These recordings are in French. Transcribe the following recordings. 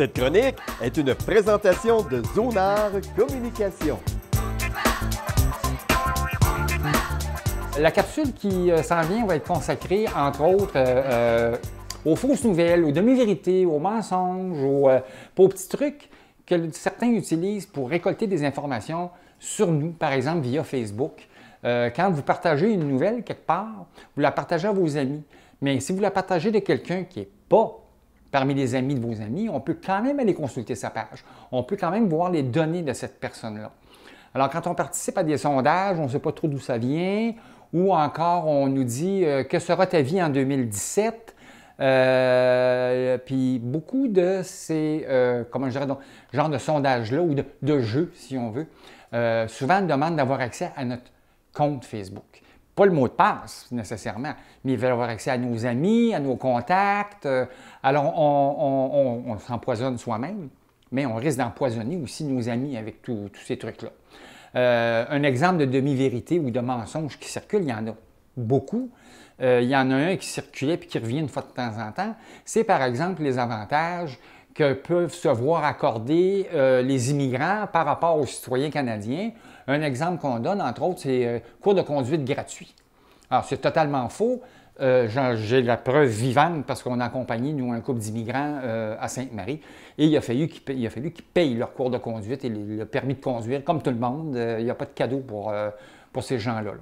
Cette chronique est une présentation de Zonar Communication. La capsule qui euh, s'en vient va être consacrée, entre autres, euh, euh, aux fausses nouvelles, aux demi-vérités, aux mensonges, aux, aux petits trucs que certains utilisent pour récolter des informations sur nous, par exemple via Facebook. quand vous partagez une nouvelle quelque part, vous la partagez à vos amis. Mais si vous la partagez de quelqu'un qui n'est pas parmi les amis de vos amis, on peut quand même aller consulter sa page. On peut quand même voir les données de cette personne-là. Alors, quand on participe à des sondages, on ne sait pas trop d'où ça vient, ou encore on nous dit euh, que sera ta vie en 2017. Euh, puis beaucoup de ces, euh, comment je dirais genre de sondages-là ou de, de, jeux, si on veut, souvent demandent d'avoir accès à notre compte Facebook pas le mot de passe nécessairement, mais ils veulent avoir accès à nos amis, à nos contacts. Euh, alors, on, on, s'empoisonne soi-même, mais on risque d'empoisonner aussi nos amis avec tous ces trucs-là. Euh, un exemple de demi-vérité ou de mensonge qui circule, il y en a beaucoup. Euh, il y en a un qui circulait puis qui revient une fois de temps en temps. C'est par exemple les avantages peuvent se voir accorder euh, les immigrants par rapport aux citoyens canadiens. Un exemple qu'on donne, entre autres, c'est euh, cours de conduite gratuit. Alors, c'est totalement faux. Euh, j'ai la preuve vivante parce qu'on a accompagné, nous, un couple d'immigrants à Sainte-Marie. Et il a fallu qu'ils payent, leur cours de conduite et le permis de conduire, comme tout le monde. il n'y a pas de cadeau pour, ces gens-là.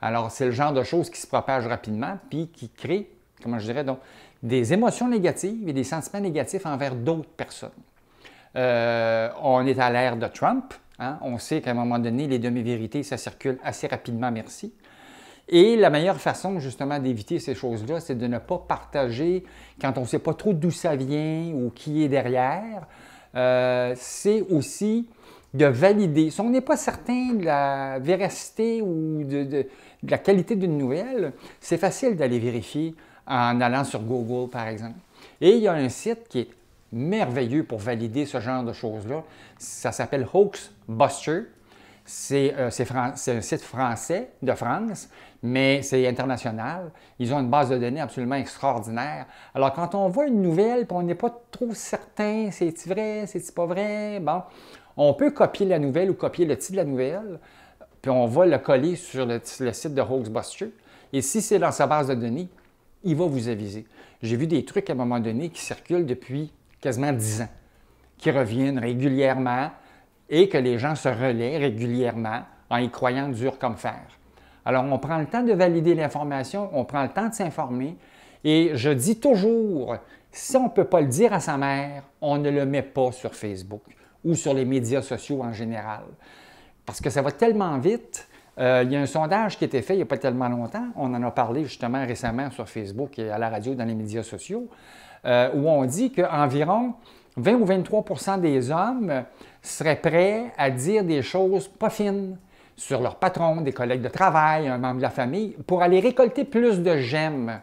Alors, c'est le genre de choses qui se propagent rapidement puis qui créent, comment je dirais donc, des émotions négatives et des sentiments négatifs envers d'autres personnes. Euh, on est à l'ère de Trump. Hein. On sait qu'à un moment donné, les demi-vérités, ça circule assez rapidement, merci. Et la meilleure façon justement d'éviter ces choses-là, c'est de ne pas partager quand on ne sait pas trop d'où ça vient ou qui est derrière. Euh, c'est aussi de valider. Si on n'est pas certain de la véracité ou de la qualité d'une nouvelle, c'est facile d'aller vérifier en allant sur Google, par exemple. Et il y a un site qui est merveilleux pour valider ce genre de choses-là. Ça s'appelle Hoaxbuster. C'est euh, un site français de France, mais c'est international. Ils ont une base de données absolument extraordinaire. Alors, quand on voit une nouvelle et on n'est pas trop certain, c'est vrai, c'est pas vrai, bon, on peut copier la nouvelle ou copier le titre de la nouvelle, puis on va le coller sur le, site de Hoaxbuster. Et si c'est dans sa base de données, il va vous aviser. J'ai vu des trucs à un moment donné qui circulent depuis quasiment dix ans, qui reviennent régulièrement et que les gens se relaient régulièrement en y croyant dur comme fer. Alors, on prend le temps de valider l'information, on prend le temps de s'informer et je dis toujours, si on ne peut pas le dire à sa mère, on ne le met pas sur Facebook ou sur les médias sociaux en général. Parce que ça va tellement vite, euh, il y a un sondage qui a été fait il n'y a pas tellement longtemps. On en a parlé justement récemment sur Facebook et à la radio, dans les médias sociaux, euh, où on dit qu'environ 20 ou 23 des hommes seraient prêts à dire des choses pas fines sur leur patron, des collègues de travail, un membre de la famille, pour aller récolter plus de j'aime.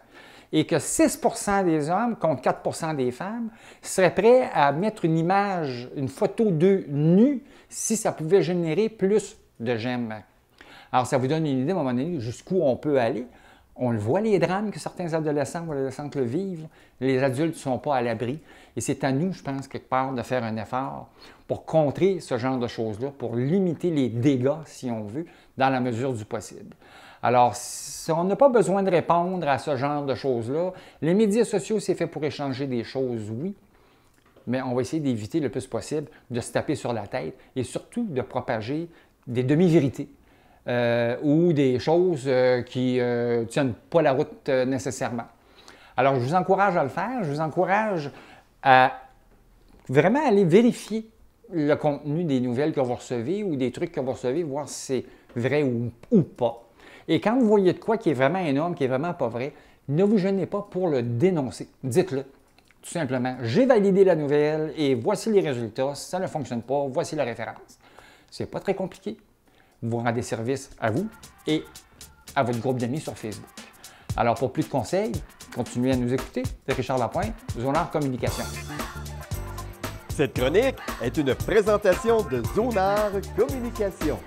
Et que 6 des hommes, contre 4 des femmes, seraient prêts à mettre une image, une photo d'eux nu, si ça pouvait générer plus de j'aime. Alors, ça vous donne une idée, à un moment donné, jusqu'où on peut aller. On le voit, les drames que certains adolescents ou adolescentes le vivent. Les adultes ne sont pas à l'abri. Et c'est à nous, je pense, quelque part, de faire un effort pour contrer ce genre de choses-là, pour limiter les dégâts, si on veut, dans la mesure du possible. Alors, on n'a pas besoin de répondre à ce genre de choses-là. Les médias sociaux, c'est fait pour échanger des choses, oui, mais on va essayer d'éviter le plus possible de se taper sur la tête et surtout de propager des demi-vérités euh, ou des choses euh, qui ne euh, tiennent pas la route nécessairement. Alors, je vous encourage à le faire. Je vous encourage à vraiment aller vérifier le contenu des nouvelles que vous recevez ou des trucs que vous recevez, voir si c'est vrai ou, pas. Et quand vous voyez de quoi qui est vraiment énorme, qui est vraiment pas vrai, ne vous gênez pas pour le dénoncer. Dites-le. Tout simplement, j'ai validé la nouvelle et voici les résultats. ça ne fonctionne pas, voici la référence. C'est pas très compliqué vous rendez service à vous et à votre groupe d'amis sur Facebook. Alors pour plus de conseils, continuez à nous écouter. C'est Richard Lapointe, Zonar Communication. Cette chronique est une présentation de Zonar Communication.